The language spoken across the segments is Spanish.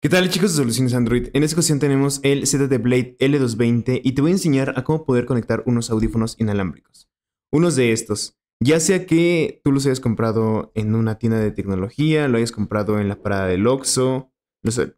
¿Qué tal chicos de Soluciones Android? En esta ocasión tenemos el ZT Blade L220 y te voy a enseñar a cómo poder conectar unos audífonos inalámbricos. Unos de estos, ya sea que tú los hayas comprado en una tienda de tecnología, lo hayas comprado en la parada del Oxxo, no sé,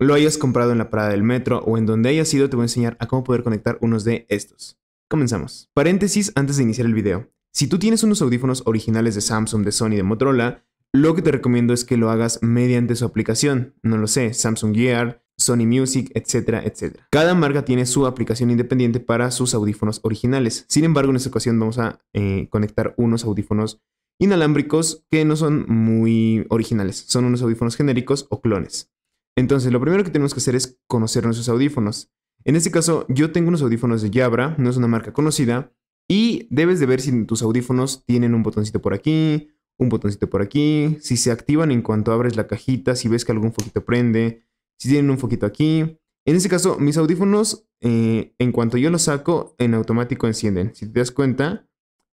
lo hayas comprado en la parada del metro o en donde hayas ido te voy a enseñar a cómo poder conectar unos de estos. Comenzamos. Paréntesis antes de iniciar el video. Si tú tienes unos audífonos originales de Samsung, de Sony, de Motorola, lo que te recomiendo es que lo hagas mediante su aplicación, no lo sé, Samsung Gear, Sony Music, etcétera, etcétera. Cada marca tiene su aplicación independiente para sus audífonos originales. Sin embargo, en esta ocasión vamos a eh, conectar unos audífonos inalámbricos que no son muy originales, son unos audífonos genéricos o clones. Entonces, lo primero que tenemos que hacer es conocer nuestros audífonos. En este caso, yo tengo unos audífonos de Jabra, no es una marca conocida, y debes de ver si tus audífonos tienen un botoncito por aquí, un botoncito por aquí, si se activan en cuanto abres la cajita, si ves que algún foquito prende, si tienen un foquito aquí. En este caso, mis audífonos, eh, en cuanto yo los saco, en automático encienden. Si te das cuenta,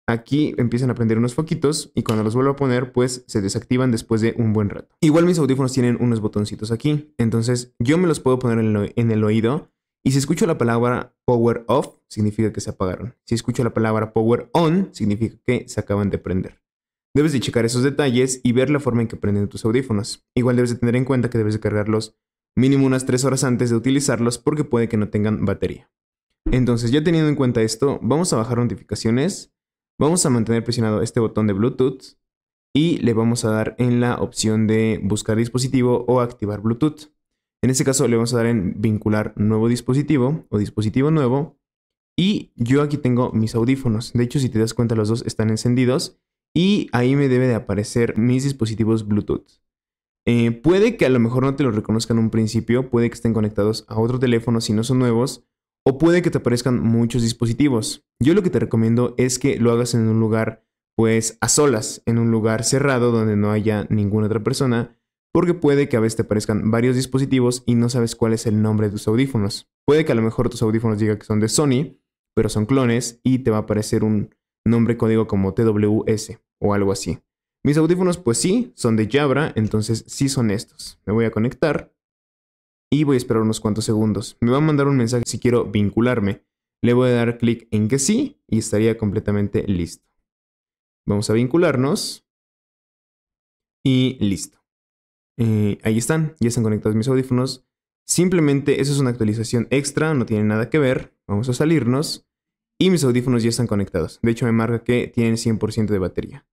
aquí empiezan a prender unos foquitos y cuando los vuelvo a poner, pues se desactivan después de un buen rato. Igual mis audífonos tienen unos botoncitos aquí, entonces yo me los puedo poner en, en el oído y si escucho la palabra power off, significa que se apagaron. Si escucho la palabra power on, significa que se acaban de prender. Debes de checar esos detalles y ver la forma en que prenden tus audífonos. Igual debes de tener en cuenta que debes de cargarlos mínimo unas 3 horas antes de utilizarlos porque puede que no tengan batería. Entonces ya teniendo en cuenta esto, vamos a bajar notificaciones, vamos a mantener presionado este botón de Bluetooth y le vamos a dar en la opción de buscar dispositivo o activar Bluetooth. En este caso le vamos a dar en vincular nuevo dispositivo o dispositivo nuevo. Y yo aquí tengo mis audífonos. De hecho, si te das cuenta, los dos están encendidos y ahí me debe de aparecer mis dispositivos Bluetooth. Eh, puede que a lo mejor no te los reconozcan en un principio, puede que estén conectados a otro teléfono si no son nuevos, o puede que te aparezcan muchos dispositivos. Yo lo que te recomiendo es que lo hagas en un lugar, pues a solas, en un lugar cerrado donde no haya ninguna otra persona, porque puede que a veces te aparezcan varios dispositivos y no sabes cuál es el nombre de tus audífonos. Puede que a lo mejor tus audífonos digan que son de Sony, pero son clones y te va a aparecer un nombre código como TWS o algo así. Mis audífonos, pues sí, son de Jabra, entonces sí son estos. Me voy a conectar y voy a esperar unos cuantos segundos. Me va a mandar un mensaje si quiero vincularme. Le voy a dar clic en que sí y estaría completamente listo. Vamos a vincularnos y listo. Eh, ahí están, ya están conectados mis audífonos. Simplemente eso es una actualización extra, no tiene nada que ver. Vamos a salirnos y mis audífonos ya están conectados. De hecho, me marca que tienen 100% de batería.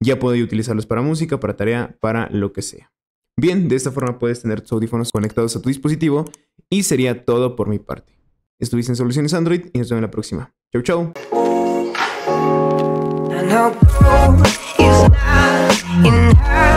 Ya puedo utilizarlos para música, para tarea, para lo que sea. Bien, de esta forma puedes tener tus audífonos conectados a tu dispositivo y sería todo por mi parte. Estuviste en Soluciones Android y nos vemos en la próxima. Chau, chau.